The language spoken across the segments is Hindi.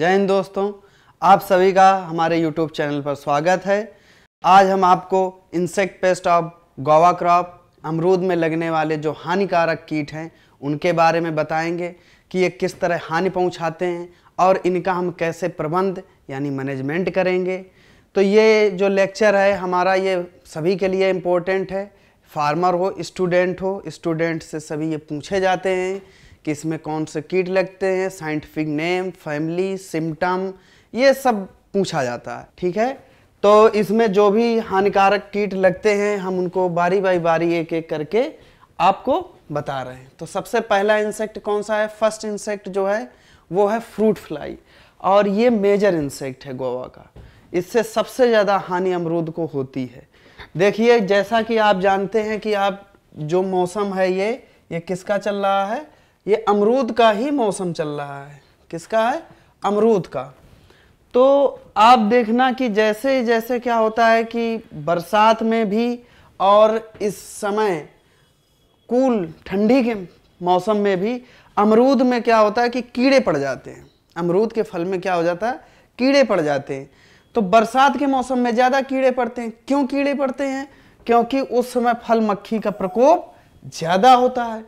जय हिंद दोस्तों आप सभी का हमारे यूट्यूब चैनल पर स्वागत है आज हम आपको insect pest of guava crop अमरूद में लगने वाले जो हानिकारक कीट हैं उनके बारे में बताएंगे कि ये किस तरह हानि पहुंचाते हैं और इनका हम कैसे प्रबंध यानी मैनेजमेंट करेंगे तो ये जो लेक्चर है हमारा ये सभी के लिए इम्पोर्टेंट है फार्मर हो स्टूडेंट हो स्टूडेंट से सभी ये पूछे जाते हैं कि इसमें कौन से कीट लगते हैं साइंटिफिक नेम फैमिली सिम्टम ये सब पूछा जाता है ठीक है तो इसमें जो भी हानिकारक कीट लगते हैं हम उनको बारी बाई बारी एक एक करके आपको बता रहे हैं तो सबसे पहला इंसेक्ट कौन सा है फर्स्ट इंसेक्ट जो है वो है फ्रूट फ्लाई और ये मेजर इंसेक्ट है गोवा का इससे सबसे ज़्यादा हानि अमरूद को होती है देखिए जैसा कि आप जानते हैं कि आप जो मौसम है ये ये किसका चल रहा है ये अमरूद का ही मौसम चल रहा है किसका है अमरूद का तो आप देखना कि जैसे जैसे क्या होता है कि बरसात में भी और इस समय कूल ठंडी के मौसम में भी अमरूद में क्या होता है कि कीड़े पड़ जाते हैं अमरूद के फल में क्या हो जाता है कीड़े पड़ जाते हैं तो बरसात के मौसम में ज़्यादा कीड़े पड़ते हैं क्यों कीड़े पड़ते हैं क्योंकि उस समय फल मक्खी का प्रकोप ज़्यादा होता है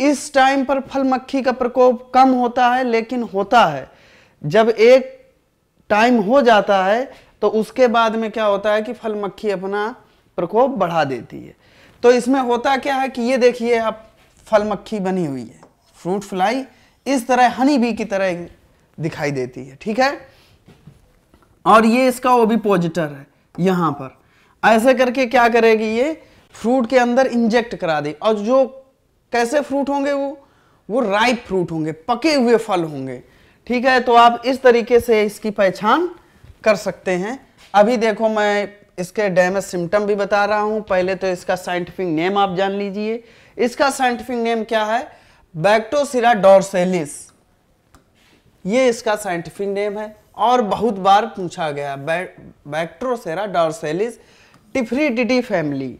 इस टाइम पर फल मक्खी का प्रकोप कम होता है लेकिन होता है जब एक टाइम हो जाता है तो उसके बाद में क्या होता है कि फल मक्खी अपना प्रकोप बढ़ा देती है तो इसमें होता क्या है कि ये देखिए आप फल मक्खी बनी हुई है फ्रूट फ्लाई इस तरह हनी बी की तरह दिखाई देती है ठीक है और ये इसका ओबीपोजिटर है यहां पर ऐसे करके क्या करेगी ये फ्रूट के अंदर इंजेक्ट करा देगी और जो कैसे फ्रूट होंगे वो वो राइप फ्रूट होंगे पके हुए फल होंगे ठीक है तो आप इस तरीके से इसकी पहचान कर सकते हैं अभी देखो मैं इसके डैमेज सिम्टम भी बता रहा हूँ पहले तो इसका साइंटिफिक नेम आप जान लीजिए इसका साइंटिफिक नेम क्या है बैक्टोसिरा डॉर्सेलिस ये इसका साइंटिफिक नेम है और बहुत बार पूछा गया बैक्ट्रोसेरा डॉर्सेलिस टिफ्रीडिटी फैमिली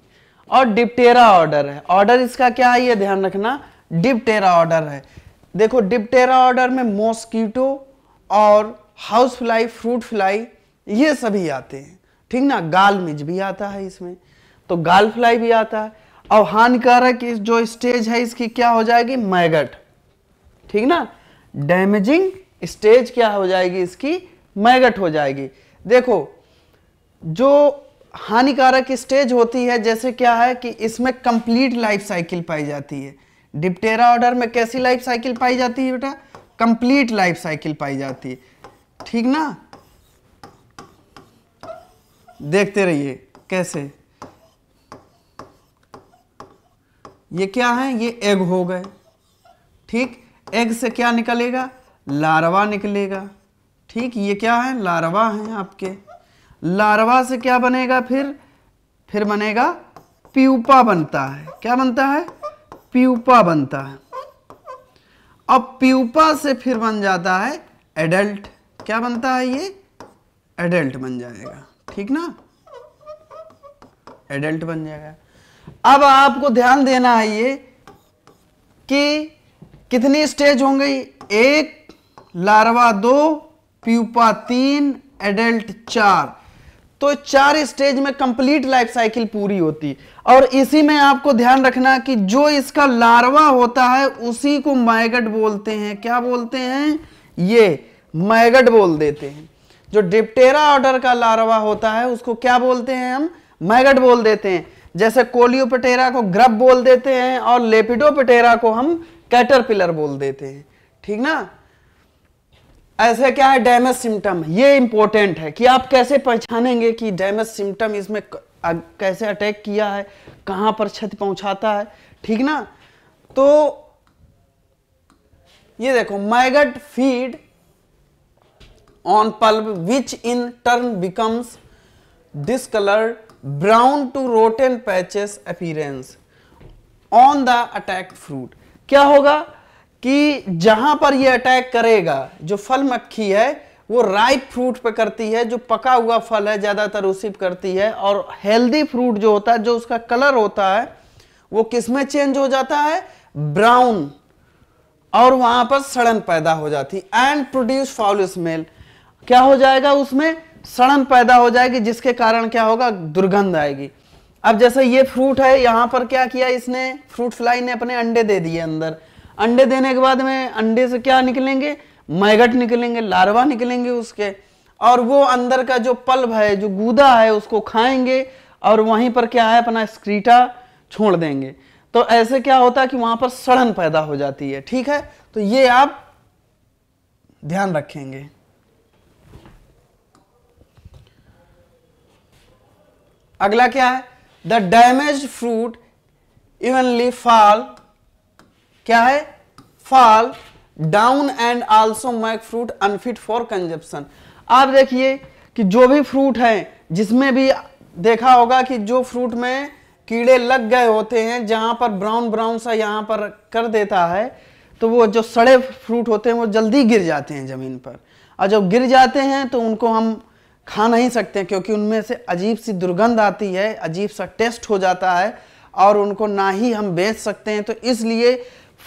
और डिप्टेरा ऑर्डर है ऑर्डर इसका क्या है ये ध्यान रखना डिप्टेरा ऑर्डर है देखो डिप्टेरा ऑर्डर में मॉस्किटो और हाउस फ्लाई फ्रूट फ्लाई ये सभी आते हैं ठीक ना गाल मिज भी आता है इसमें तो गाल फ्लाई भी आता है और हानिकारक जो स्टेज है इसकी क्या हो जाएगी मैगट ठीक ना डैमेजिंग स्टेज क्या हो जाएगी इसकी मैगट हो जाएगी देखो जो हानिकारक स्टेज होती है जैसे क्या है कि इसमें कंप्लीट लाइफ साइकिल पाई जाती है डिप्टेरा ऑर्डर में कैसी लाइफ साइकिल पाई जाती है बेटा कंप्लीट लाइफ साइकिल पाई जाती है ठीक ना देखते रहिए कैसे ये क्या है ये एग हो गए ठीक एग से क्या निकलेगा लारवा निकलेगा ठीक ये क्या है लारवा है आपके लार्वा से क्या बनेगा फिर फिर बनेगा प्यूपा बनता है क्या बनता है प्यूपा बनता है अब प्यूपा से फिर बन जाता है एडल्ट क्या बनता है ये एडल्ट बन जाएगा ठीक ना एडल्ट बन जाएगा अब आपको ध्यान देना है ये कि कितनी स्टेज हो गई एक लार्वा दो प्यूपा तीन एडल्ट चार तो चार स्टेज में कंप्लीट लाइफ साइकिल पूरी होती और इसी में आपको ध्यान रखना कि जो इसका लार्वा होता है उसी को मैगट बोलते हैं क्या बोलते हैं ये मैगट बोल देते हैं जो डिप्टेरा ऑर्डर का लार्वा होता है उसको क्या बोलते हैं हम मैगट बोल देते हैं जैसे कोलियोपटेरा को ग्रब बोल देते हैं और लेपिडोपटेरा को हम कैटरपिलर बोल देते हैं ठीक ना ऐसे क्या है डैमेज सिम्टम ये इंपॉर्टेंट है कि आप कैसे पहचानेंगे कि डैमेज सिम्टम इसमें कैसे अटैक किया है कहां पर क्षति पहुंचाता है ठीक ना तो ये देखो maggot feed on pulp which in turn becomes discolored brown to rotten patches appearance on the attack fruit क्या होगा कि जहां पर यह अटैक करेगा जो फल मक्खी है वो राइप फ्रूट पे करती है जो पका हुआ फल है ज़्यादातर उसी पे करती है और हेल्दी फ्रूट जो होता है जो उसका कलर होता है वो किसमें चेंज हो जाता है ब्राउन और वहां पर सड़न पैदा हो जाती एंड प्रोड्यूस फाउल स्मेल क्या हो जाएगा उसमें सड़न पैदा हो जाएगी जिसके कारण क्या होगा दुर्गंध आएगी अब जैसे ये फ्रूट है यहां पर क्या किया इसने फ्रूट फ्लाई ने अपने अंडे दे दिए अंदर अंडे देने के बाद में अंडे से क्या निकलेंगे मैगट निकलेंगे लार्वा निकलेंगे उसके और वो अंदर का जो पल्ब है जो गूदा है उसको खाएंगे और वहीं पर क्या है अपना स्क्रीटा छोड़ देंगे तो ऐसे क्या होता है कि वहां पर सड़न पैदा हो जाती है ठीक है तो ये आप ध्यान रखेंगे अगला क्या है the damage fruit evenly fall क्या है fall down and also make fruit unfit for consumption आप देखिए कि जो भी फ्रूट है जिसमें भी देखा होगा कि जो फ्रूट में कीड़े लग गए होते हैं जहाँ पर ब्राउन ब्राउन सा यहाँ पर कर देता है तो वो जो सड़े फ्रूट होते हैं वो जल्दी गिर जाते हैं ज़मीन पर और जब गिर जाते हैं तो उनको हम खा नहीं सकते क्योंकि उनमें से अजीब सी दुर्गंध आती है अजीब सा टेस्ट हो जाता है और उनको ना ही हम बेच सकते हैं तो इसलिए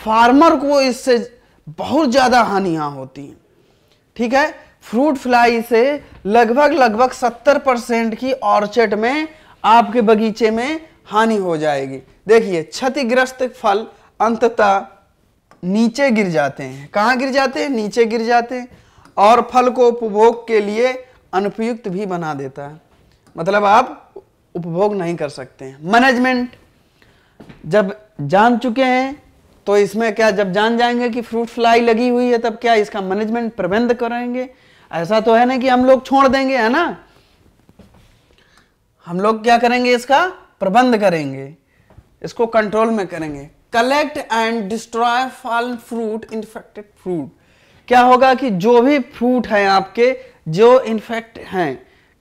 फार्मर को इससे बहुत ज़्यादा हानियाँ होती हैं ठीक है फ्रूट फ्लाई से लगभग लगभग 70 परसेंट की ऑर्चर्ड में आपके बगीचे में हानि हो जाएगी देखिए क्षतिग्रस्त फल अंततः नीचे गिर जाते हैं कहाँ गिर जाते हैं नीचे गिर जाते हैं और फल को उपभोग के लिए अनुपयुक्त भी बना देता है मतलब आप उपभोग नहीं कर सकते हैं मैनेजमेंट जब जान चुके हैं तो इसमें क्या जब जान जाएंगे कि फ्रूट फ्लाई लगी हुई है तब क्या इसका मैनेजमेंट प्रबंध करेंगे ऐसा तो है ना कि हम लोग छोड़ देंगे है ना हम लोग क्या करेंगे इसका प्रबंध करेंगे इसको कंट्रोल में करेंगे collect and destroy fall fruit infected fruit क्या होगा कि जो भी फ्रूट है आपके जो इन्फेक्ट हैं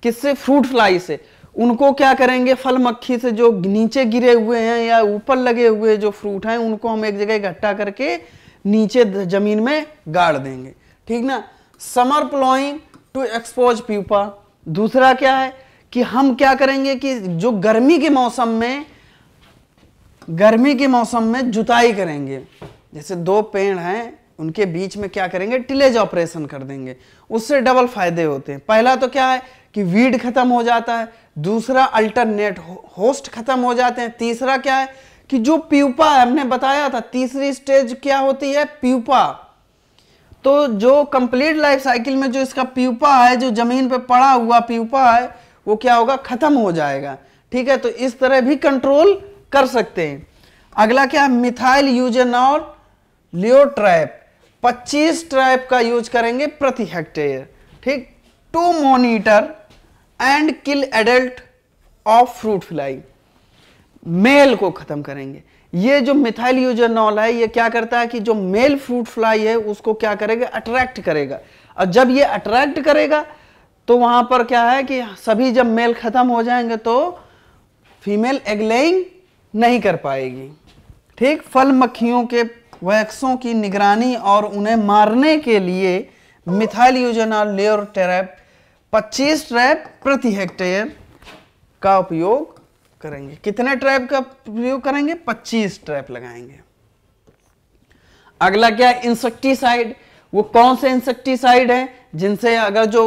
किससे फ्रूट फ्लाई से उनको क्या करेंगे फल मक्खी से जो नीचे गिरे हुए हैं या ऊपर लगे हुए जो फ्रूट हैं उनको हम एक जगह इकट्ठा करके नीचे जमीन में गाड़ देंगे ठीक ना समर प्लॉइंग टू एक्सपोज पीपा दूसरा क्या है कि हम क्या करेंगे कि जो गर्मी के मौसम में गर्मी के मौसम में जुताई करेंगे जैसे दो पेड़ हैं उनके बीच में क्या करेंगे टिलेज ऑपरेशन कर देंगे उससे डबल फायदे होते हैं पहला तो क्या है कि वीड खत्म हो जाता है दूसरा अल्टरनेट होस्ट खत्म हो जाते हैं तीसरा क्या है कि जो प्यूपा है हमने बताया था तीसरी स्टेज क्या होती है प्यूपा तो जो कंप्लीट लाइफ साइकिल में जो इसका प्यूपा है जो जमीन पे पड़ा हुआ प्यूपा है वो क्या होगा खत्म हो जाएगा ठीक है तो इस तरह भी कंट्रोल कर सकते हैं अगला क्या है मिथाइल यूजेनॉल ट्रैप पच्चीस ट्रैप का यूज करेंगे प्रति हेक्टेयर ठीक to monitor and kill adult of fruit fly male को खत्म करेंगे ये जो मिथाइल यूजनॉल है ये क्या करता है कि जो मेल फ्रूट फ्लाई है उसको क्या करेगा अट्रैक्ट करेगा और जब ये अट्रैक्ट करेगा तो वहां पर क्या है कि सभी जब मेल खत्म हो जाएंगे तो फीमेल एगलेइंग नहीं कर पाएगी ठीक फल मक्खियों के वैक्सों की निगरानी और उन्हें मारने के लिए मिथाइल यूजनॉल लेर टेरेप 25 ट्रैप प्रति हेक्टेयर का उपयोग करेंगे कितने ट्रैप का उपयोग करेंगे 25 ट्रैप लगाएंगे अगला क्या इंसेक्टिसाइड वो कौन से इंसेक्टिसाइड है जिनसे अगर जो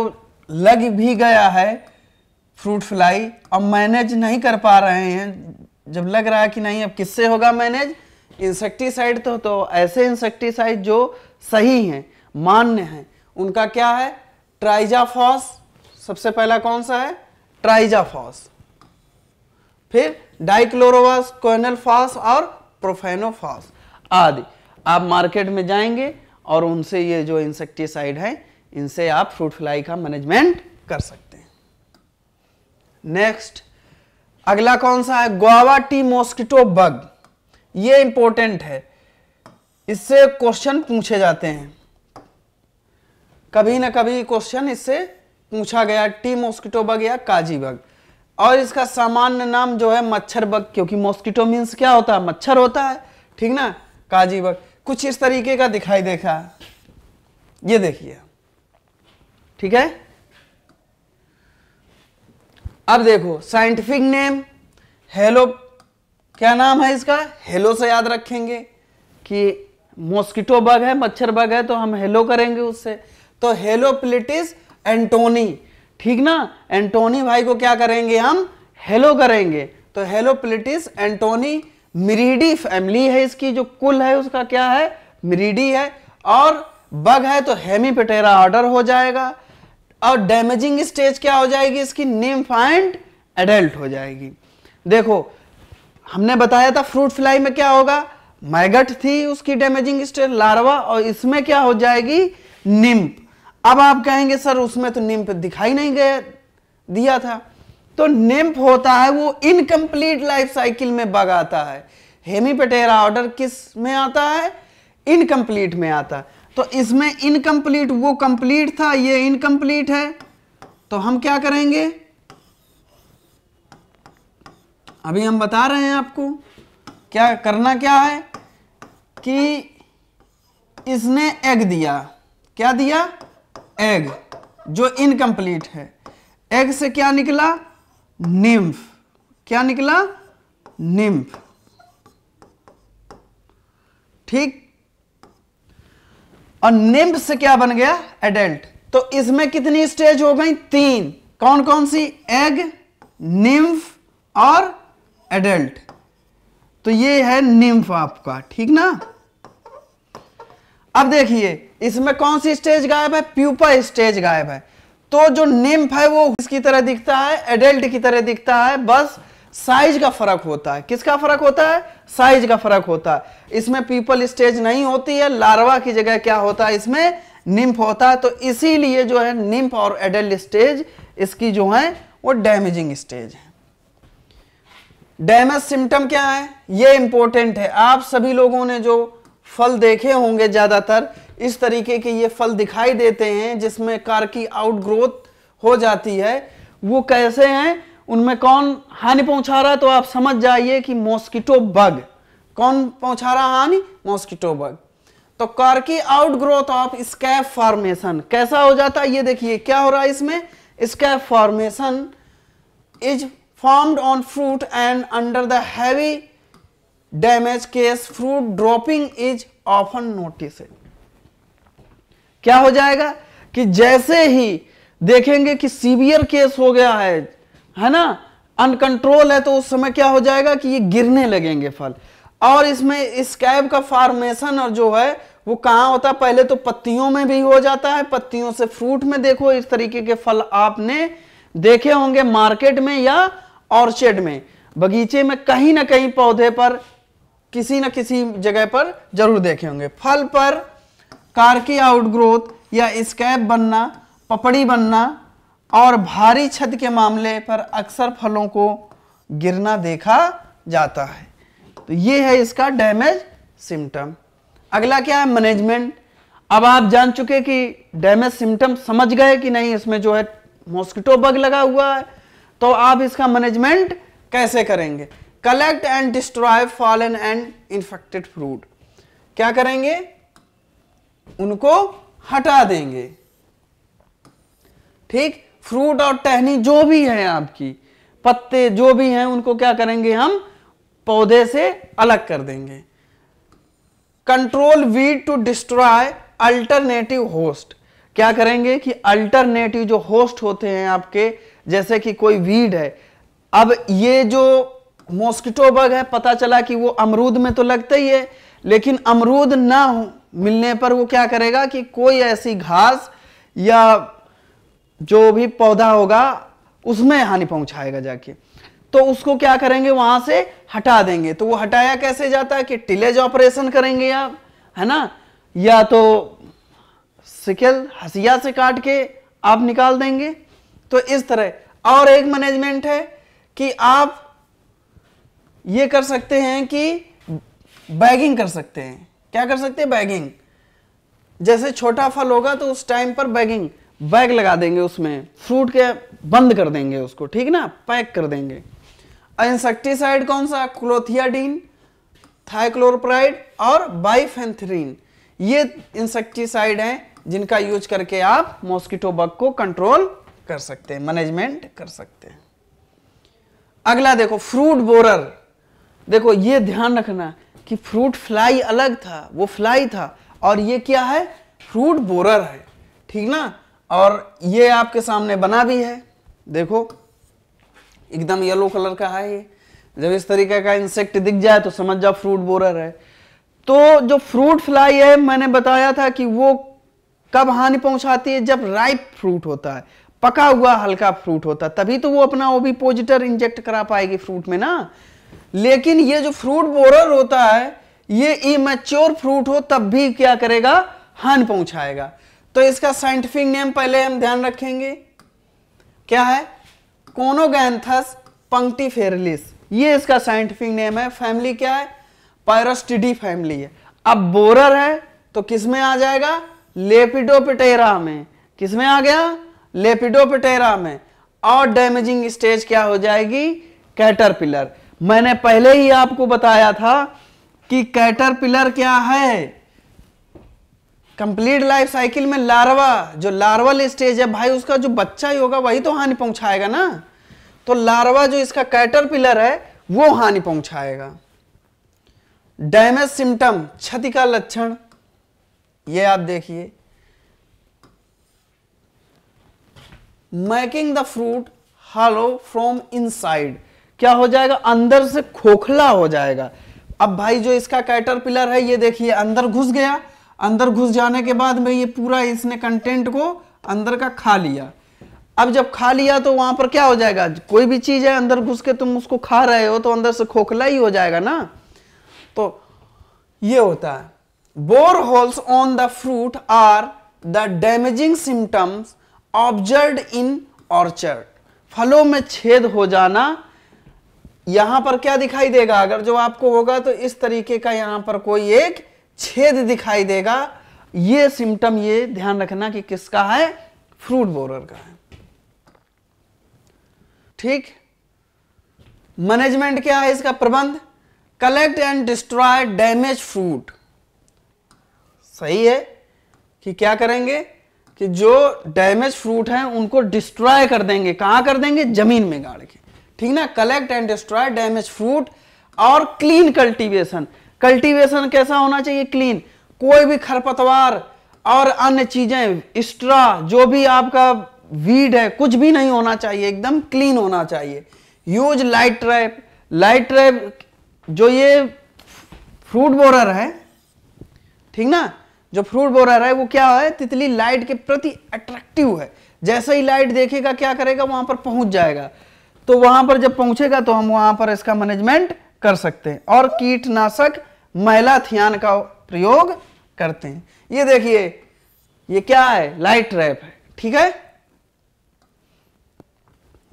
लग भी गया है फ्रूट फ्लाई अब मैनेज नहीं कर पा रहे हैं जब लग रहा है कि नहीं अब किससे होगा मैनेज इंसेक्टिसाइड तो तो ऐसे इंसेक्टिसाइड जो सही हैं मान्य हैं उनका क्या है ट्राइजाफॉस सबसे पहला कौन सा है ट्राइजाफॉस फिर डाइक्लोरोवास कोयनलफॉस और प्रोफेनोफॉस आदि आप मार्केट में जाएंगे और उनसे ये जो इंसेक्टिसाइड है इनसे आप फ्रूट फ्लाई का मैनेजमेंट कर सकते हैं नेक्स्ट अगला कौन सा है ग्वावा टी मॉस्किटो बग ये इंपॉर्टेंट है इससे क्वेश्चन पूछे जाते हैं कभी ना कभी क्वेश्चन इससे पूछा गया टी मॉस्किटो बग या काजी बग और इसका सामान्य नाम जो है मच्छर बग क्योंकि मॉस्किटो मीन्स क्या होता है मच्छर होता है ठीक ना काजी बग कुछ इस तरीके का दिखाई देखा ये देखिए ठीक है अब देखो साइंटिफिक नेम हेलो क्या नाम है इसका हेलो से याद रखेंगे कि मॉस्किटो बग है मच्छर बग है तो हम हेलो करेंगे उससे तो प्लेटिस एंटोनी ठीक ना एंटोनी भाई को क्या करेंगे हम हेलो करेंगे तो Helopeltis antonii Miridae family है इसकी जो कुल है उसका क्या है मिरीडी है और बग है तो हेमीपेटेरा ऑर्डर हो जाएगा और डैमेजिंग स्टेज क्या हो जाएगी इसकी नेम फाइंड एडल्ट हो जाएगी देखो हमने बताया था फ्रूट फ्लाई में क्या होगा मैगट थी उसकी डैमेजिंग स्टेज लार्वा और इसमें क्या हो जाएगी निम्प अब आप कहेंगे सर उसमें तो निम्प दिखाई नहीं गया दिया था तो निम्प होता है वो इनकम्प्लीट लाइफ साइकिल में बग आता है हेमीपेटेरा ऑर्डर किस में आता है इनकम्प्लीट में आता है तो इसमें इनकम्प्लीट वो कंप्लीट था ये इनकम्प्लीट है तो हम क्या करेंगे अभी हम बता रहे हैं आपको क्या करना क्या है कि इसने एग दिया क्या दिया एग जो इनकम्प्लीट है एग से क्या निकला निम्फ क्या निकला निम्फ ठीक और निम्फ से क्या बन गया एडल्ट तो इसमें कितनी स्टेज हो गई तीन कौन कौन सी एग निम्फ और एडल्ट तो ये है निम्फ आपका ठीक ना अब देखिए इसमें कौन सी स्टेज गायब है प्यूपा स्टेज गायब है तो जो निम्फ है वो इसकी तरह दिखता है एडल्ट की तरह दिखता है बस साइज का फर्क होता है किसका फर्क होता है साइज का फर्क होता है इसमें पीपल स्टेज नहीं होती है लार्वा की जगह क्या होता है इसमें निम्फ होता है तो इसीलिए जो है निम्फ और एडल्ट स्टेज इसकी जो है वो डैमेजिंग स्टेज है डैमेज सिम्टम क्या है ये इंपॉर्टेंट है आप सभी लोगों ने जो फल देखे होंगे ज़्यादातर इस तरीके के ये फल दिखाई देते हैं जिसमें कार की आउटग्रोथ हो जाती है वो कैसे हैं उनमें कौन हानि पहुंचा रहा है तो आप समझ जाइए कि मॉस्किटो बग कौन पहुंचा रहा हानि मॉस्किटो बग तो corky outgrowth of scab formation कैसा हो जाता है ये देखिए क्या हो रहा है इसमें scab formation is formed on fruit and under the heavy damage case fruit dropping is often notice क्या हो जाएगा कि जैसे ही देखेंगे कि सीवियर केस हो गया है है ना अनकंट्रोल है तो उस समय क्या हो जाएगा कि ये गिरने लगेंगे फल और इसमें स्कैब इस का फॉर्मेशन और जो है वो कहाँ होता है पहले तो पत्तियों में भी हो जाता है पत्तियों से फ्रूट में देखो इस तरीके के फल आपने देखे होंगे मार्केट में या ऑर्चेड में बगीचे में कहीं ना कहीं पौधे पर किसी न किसी जगह पर जरूर देखे होंगे फल पर कार की आउटग्रोथ या स्कैप बनना पपड़ी बनना और भारी छत के मामले पर अक्सर फलों को गिरना देखा जाता है तो ये है इसका डैमेज सिम्टम अगला क्या है मैनेजमेंट अब आप जान चुके कि डैमेज सिम्टम समझ गए कि नहीं इसमें जो है मॉस्किटो बग लगा हुआ है तो आप इसका मैनेजमेंट कैसे करेंगे collect and destroy fallen and infected fruit क्या करेंगे उनको हटा देंगे ठीक फ्रूट और टहनी जो भी है आपकी पत्ते जो भी हैं उनको क्या करेंगे हम पौधे से अलग कर देंगे control weed to destroy alternative host क्या करेंगे कि अल्टरनेटिव जो होस्ट होते हैं आपके जैसे कि कोई वीड है अब ये जो मॉस्किटो बग है पता चला कि वो अमरूद में तो लगता ही है लेकिन अमरूद ना मिलने पर वो क्या करेगा कि कोई ऐसी घास या जो भी पौधा होगा उसमें हानि पहुंचाएगा जाके तो उसको क्या करेंगे वहां से हटा देंगे तो वो हटाया कैसे जाता है कि टिलेज ऑपरेशन करेंगे आप है ना या तो सिकल हसिया से काट के आप निकाल देंगे तो इस तरह और एक मैनेजमेंट है कि आप ये कर सकते हैं कि बैगिंग कर सकते हैं क्या कर सकते हैं बैगिंग जैसे छोटा फल होगा तो उस टाइम पर बैगिंग बैग लगा देंगे उसमें फ्रूट के बंद कर देंगे उसको ठीक ना पैक कर देंगे इंसेक्टिसाइड कौन सा क्लोथियाडीन थाइक्लोरप्राइड और बाइफेंथरीन ये इंसेक्टिसाइड हैं जिनका यूज करके आप मॉस्किटो बग को कंट्रोल कर सकते हैं मैनेजमेंट कर सकते हैं अगला देखो फ्रूट बोरर देखो ये ध्यान रखना कि फ्रूट फ्लाई अलग था वो फ्लाई था और ये क्या है फ्रूट बोरर है ठीक ना और ये आपके सामने बना भी है देखो एकदम येलो कलर का है ये जब इस तरीके का इंसेक्ट दिख जाए तो समझ जाओ फ्रूट बोरर है तो जो फ्रूट फ्लाई है मैंने बताया था कि वो कब हानि पहुंचाती है जब राइप फ्रूट होता है पका हुआ हल्का फ्रूट होता है तभी तो वो अपना ओबीपोजिटर इंजेक्ट करा पाएगी फ्रूट में ना लेकिन ये जो फ्रूट बोरर होता है ये इमेच्योर फ्रूट हो तब भी क्या करेगा हान पहुंचाएगा तो इसका साइंटिफिक नेम पहले हम ध्यान रखेंगे क्या है कोनोगैंथस पंक्टिफेरलिस ये इसका साइंटिफिक नेम है फैमिली क्या है पायरस्टिडी फैमिली है अब बोरर है तो किस में आ जाएगा लेपिडोपिटेरा में किस में आ गया लेपिडोपिटेरा में और डैमेजिंग स्टेज क्या हो जाएगी कैटरपिलर मैंने पहले ही आपको बताया था कि कैटरपिलर क्या है कंप्लीट लाइफ साइकिल में लार्वा जो लार्वल स्टेज है भाई उसका जो बच्चा ही होगा वही तो हानि पहुंचाएगा ना तो लार्वा जो इसका कैटरपिलर है वो हानि पहुंचाएगा डैमेज सिम्टम क्षति का लक्षण ये आप देखिए making the fruit from from side क्या हो जाएगा अंदर से खोखला हो जाएगा अब भाई जो इसका कैटर पिलर है ये देखिए अंदर घुस गया अंदर घुस जाने के बाद में ये पूरा इसने कंटेंट को अंदर का खा लिया अब जब खा लिया तो वहां पर क्या हो जाएगा कोई भी चीज है अंदर घुस के तुम उसको खा रहे हो तो अंदर से खोखला ही हो जाएगा ना तो ये होता है bore holes on the fruit are the damaging symptoms observe in orchard फलों में छेद हो जाना यहां पर क्या दिखाई देगा अगर जो आपको होगा तो इस तरीके का यहां पर कोई एक छेद दिखाई देगा ये सिम्टम ये ध्यान रखना कि किसका है फ्रूट बोरर का है ठीक मैनेजमेंट क्या है इसका प्रबंध collect and destroy damage fruit सही है कि क्या करेंगे कि जो डैमेज फ्रूट है उनको डिस्ट्रॉय कर देंगे कहां कर देंगे जमीन में गाड़ के ठीक ना collect and destroy damage fruit और क्लीन कल्टीवेशन कल्टीवेशन कैसा होना चाहिए क्लीन कोई भी खरपतवार और अन्य चीजें स्ट्रा जो भी आपका वीड है कुछ भी नहीं होना चाहिए एकदम क्लीन होना चाहिए use light trap light trap जो ये फ्रूट बोरर है ठीक ना जो फ्रूट बोरर है वो क्या है तितली लाइट के प्रति अट्रैक्टिव है जैसे ही लाइट देखेगा क्या करेगा वहां पर पहुंच जाएगा तो वहां पर जब पहुंचेगा तो हम वहां पर इसका मैनेजमेंट कर सकते हैं और कीटनाशक मैलाथियान का प्रयोग करते हैं ये देखिए ये क्या है लाइट ट्रैप है ठीक है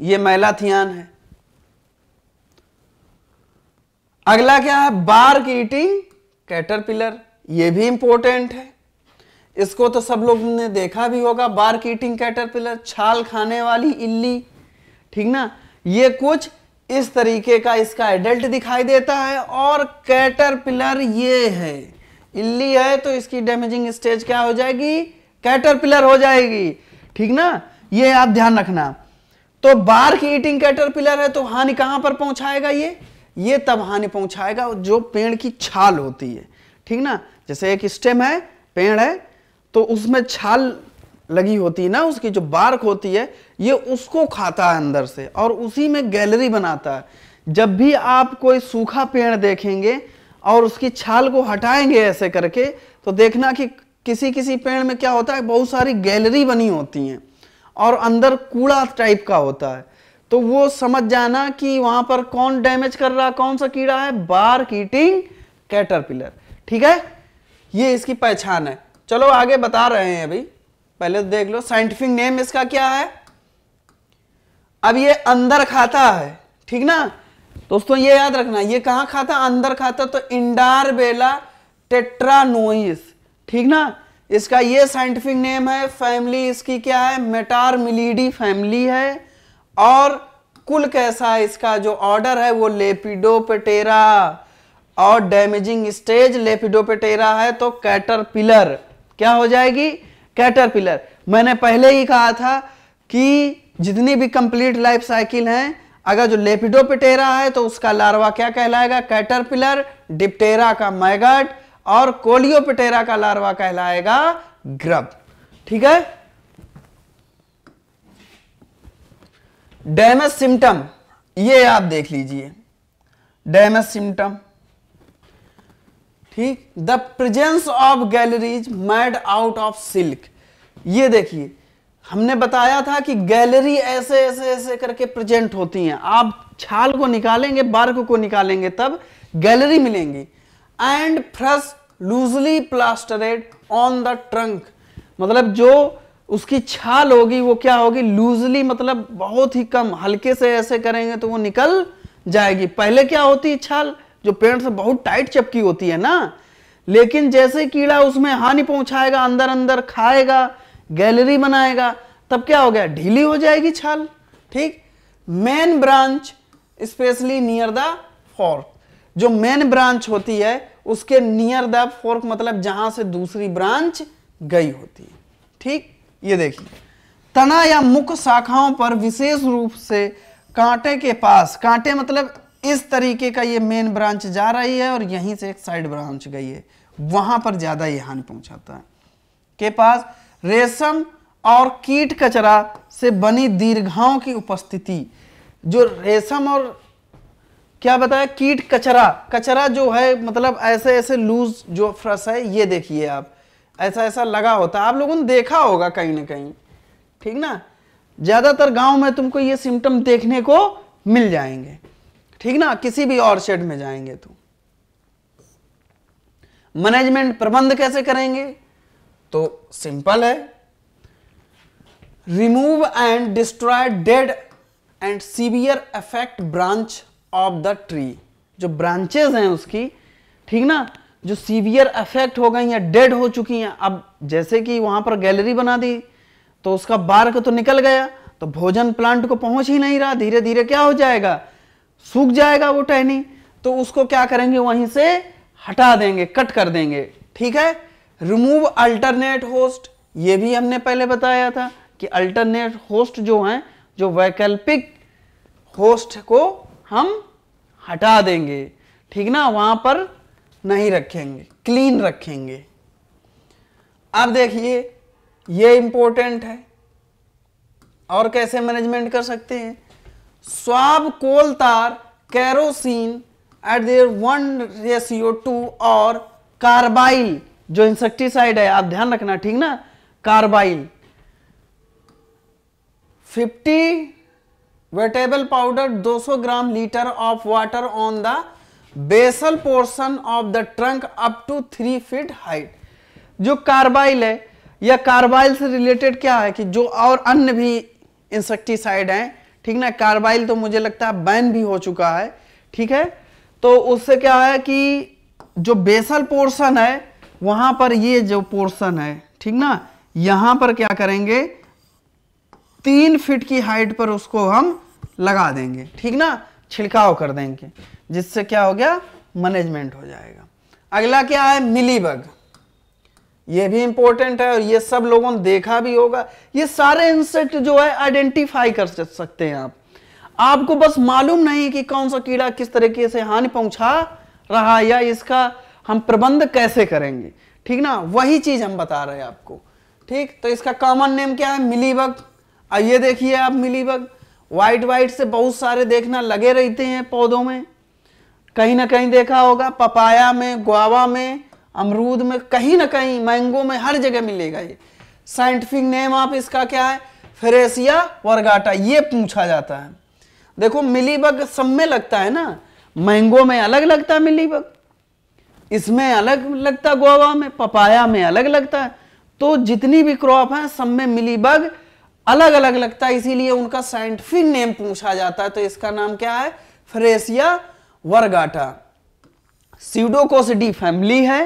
ये मैलाथियान है अगला क्या है बार कीटिंग कैटरपिलर ये भी इंपॉर्टेंट है इसको तो सब लोग ने देखा भी होगा बार कीटिंग कैटरपिलर छाल खाने वाली इल्ली ठीक ना ये कुछ इस तरीके का इसका एडल्ट दिखाई देता है और कैटरपिलर ये है इल्ली है तो इसकी डैमेजिंग स्टेज क्या हो जाएगी कैटरपिलर हो जाएगी ठीक ना ये आप ध्यान रखना तो बार की ईटिंग कैटरपिलर है तो हानि कहां पर पहुंचाएगा ये ये तब हानि पहुंचाएगा जो पेड़ की छाल होती है ठीक ना जैसे एक स्टेम है पेड़ है तो उसमें छाल लगी होती है ना उसकी जो बार्क होती है ये उसको खाता है अंदर से और उसी में गैलरी बनाता है जब भी आप कोई सूखा पेड़ देखेंगे और उसकी छाल को हटाएंगे ऐसे करके तो देखना कि किसी किसी पेड़ में क्या होता है बहुत सारी गैलरी बनी होती हैं और अंदर कूड़ा टाइप का होता है तो वो समझ जाना कि वहां पर कौन डैमेज कर रहा कौन सा कीड़ा है बार कीटिंग कैटरपिलर ठीक है ये इसकी पहचान है चलो आगे बता रहे हैं अभी पहले तो देख लो साइंटिफिक नेम इसका क्या है अब ये अंदर खाता है ठीक ना दोस्तों ये याद रखना ये कहा खाता अंदर खाता तो इंडार बेला टेट्रानोइस ठीक ना इसका ये साइंटिफिक नेम है फैमिली इसकी क्या है मेटार मिलीडी फैमिली है और कुल कैसा है इसका जो ऑर्डर है वो लेपिडोपेटेरा और डैमेजिंग स्टेज लेपिडोपेटेरा है तो कैटरपिलर क्या हो जाएगी कैटरपिलर मैंने पहले ही कहा था कि जितनी भी कंप्लीट लाइफ साइकिल हैं अगर जो लेपिडोपिटेरा है तो उसका लार्वा क्या कहलाएगा कैटरपिलर डिप्टेरा का मैगट और कोलियोपिटेरा का लार्वा कहलाएगा ग्रब ठीक है डैमेज सिम्टम ये आप देख लीजिए डैमेज सिम्टम ठीक the presence of galleries made out of silk ये देखिए हमने बताया था कि गैलरी ऐसे ऐसे ऐसे करके प्रेजेंट होती हैं आप छाल को निकालेंगे बार्क को निकालेंगे तब गैलरी मिलेंगी and fresh loosely plastered on the trunk मतलब जो उसकी छाल होगी वो क्या होगी लूजली मतलब बहुत ही कम हल्के से ऐसे करेंगे तो वो निकल जाएगी पहले क्या होती है छाल जो पेड़ से बहुत टाइट चपकी होती है ना लेकिन जैसे कीड़ा उसमें हानि पहुंचाएगा अंदर अंदर खाएगा गैलरी बनाएगा तब क्या हो गया ढीली हो जाएगी छाल ठीक main branch specially near the fork जो मेन ब्रांच होती है उसके नियर द फोर्क मतलब जहां से दूसरी ब्रांच गई होती है ठीक ये देखिए तना या मुख्य शाखाओं पर विशेष रूप से कांटे के पास कांटे मतलब इस तरीके का ये मेन ब्रांच जा रही है और यहीं से एक साइड ब्रांच गई है वहाँ पर ज़्यादा ये हानि पहुँचाता है के पास रेशम और कीट कचरा से बनी दीर्घाओं की उपस्थिति जो रेशम और क्या बताया कीट कचरा कचरा जो है मतलब ऐसे ऐसे लूज जो फ्रस है ये देखिए आप ऐसा ऐसा लगा होता है आप लोगों ने देखा होगा कहीं ना कहीं ठीक ना ज़्यादातर गांव में तुमको ये सिम्टम देखने को मिल जाएंगे ठीक ना किसी भी और शेड में जाएंगे तो मैनेजमेंट प्रबंध कैसे करेंगे तो सिंपल है remove and destroy dead and severe affect branch of the tree जो ब्रांचेज हैं उसकी ठीक ना जो सीवियर अफेक्ट हो गई हैं डेड हो चुकी हैं अब जैसे कि वहां पर गैलरी बना दी तो उसका बार्क तो निकल गया तो भोजन प्लांट को पहुंच ही नहीं रहा धीरे धीरे क्या हो जाएगा सूख जाएगा वो टहनी तो उसको क्या करेंगे वहीं से हटा देंगे कट कर देंगे ठीक है रिमूव अल्टरनेट होस्ट ये भी हमने पहले बताया था कि अल्टरनेट होस्ट जो है जो वैकल्पिक होस्ट को हम हटा देंगे ठीक ना वहां पर नहीं रखेंगे क्लीन रखेंगे अब देखिए ये इंपॉर्टेंट है और कैसे मैनेजमेंट कर सकते हैं swab coal tar kerosene at their one ratio two और कार्बाइल जो इंसेक्टिसाइड है आप ध्यान रखना ठीक ना carbaryl 50 wettable powder 200 gram litre of water on the basal portion of the trunk up to three feet height जो कार्बाइल है या कार्बाइल से रिलेटेड क्या है कि जो और अन्य भी इंसेक्टिसाइड हैं ठीक ना कार्बाइल तो मुझे लगता है बैन भी हो चुका है ठीक है तो उससे क्या है कि जो बेसल पोर्शन है वहां पर ये जो पोर्शन है ठीक ना यहां पर क्या करेंगे तीन फीट की हाइट पर उसको हम लगा देंगे ठीक ना छिड़काव कर देंगे जिससे क्या हो गया मैनेजमेंट हो जाएगा अगला क्या है मिलीबग ये भी इंपॉर्टेंट है और ये सब लोगों ने देखा भी होगा ये सारे इंसेक्ट जो है आइडेंटिफाई कर सकते हैं आप आपको बस मालूम नहीं कि कौन सा कीड़ा किस तरीके से हानि पहुंचा रहा या इसका हम प्रबंध कैसे करेंगे ठीक ना वही चीज हम बता रहे हैं आपको ठीक तो इसका कॉमन नेम क्या है बग ये देखिए आप बग वाइट वाइट से बहुत सारे देखना लगे रहते हैं पौधों में कहीं ना कहीं देखा होगा पपाया में गुआवा में अमरूद में कहीं ना कहीं मैंगो में हर जगह मिलेगा ये साइंटिफिक नेम आप इसका क्या है फ्रेसिया वर्गाटा ये पूछा जाता है देखो मिलीबग सब में लगता है ना मैंगो में अलग लगता है मिलीबग इसमें अलग लगता है गोवा में पपाया में अलग लगता है तो जितनी भी क्रॉप है सब में मिलीबग अलग अलग लगता है इसीलिए उनका साइंटिफिक नेम पूछा जाता है तो इसका नाम क्या है फ्रेसिया वर्गाटा सीडोकोसिडी फैमिली है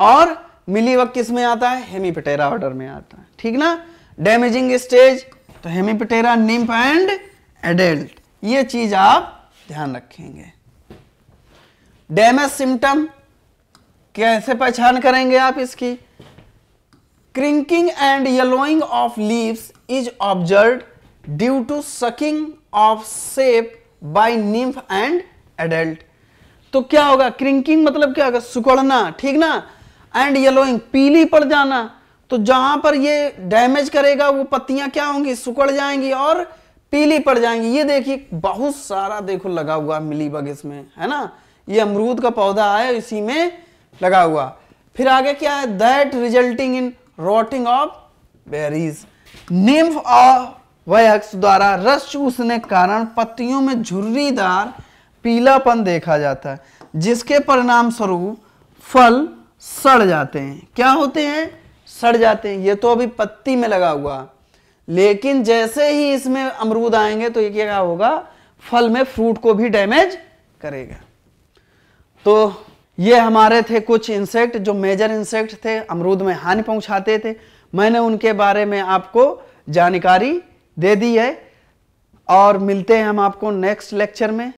और मिलीवक किस में आता है हेमीपटेरा ऑर्डर में आता है ठीक ना डैमेजिंग स्टेज तो हेमीपटेरा निम्प एंड एडल्ट ये चीज आप ध्यान रखेंगे डैमेज सिम्टम कैसे पहचान करेंगे आप इसकी crinkling and yellowing of leaves is observe due to sucking of sap by nymph and adult तो क्या होगा क्रिंकिंग मतलब क्या होगा सुकड़ना ठीक ना एंड येलोइंग पीली पड़ जाना तो जहां पर ये डैमेज करेगा वो पत्तियां क्या होंगी सुकड़ जाएंगी और पीली पड़ जाएंगी ये देखिए बहुत सारा देखो लगा हुआ मिली बग इसमें है ना ये अमरूद का पौधा है इसी में लगा हुआ फिर आगे क्या है that resulting in rotting of berries nymph of वयक्स द्वारा रस चूसने के कारण पत्तियों में झुर्रीदार पीलापन देखा जाता है जिसके परिणाम स्वरूप फल सड़ जाते हैं क्या होते हैं सड़ जाते हैं ये तो अभी पत्ती में लगा हुआ लेकिन जैसे ही इसमें अमरूद आएंगे तो ये क्या होगा फल में फ्रूट को भी डैमेज करेगा तो ये हमारे थे कुछ इंसेक्ट जो मेजर इंसेक्ट थे अमरूद में हानि पहुंचाते थे मैंने उनके बारे में आपको जानकारी दे दी है और मिलते हैं हम आपको नेक्स्ट लेक्चर में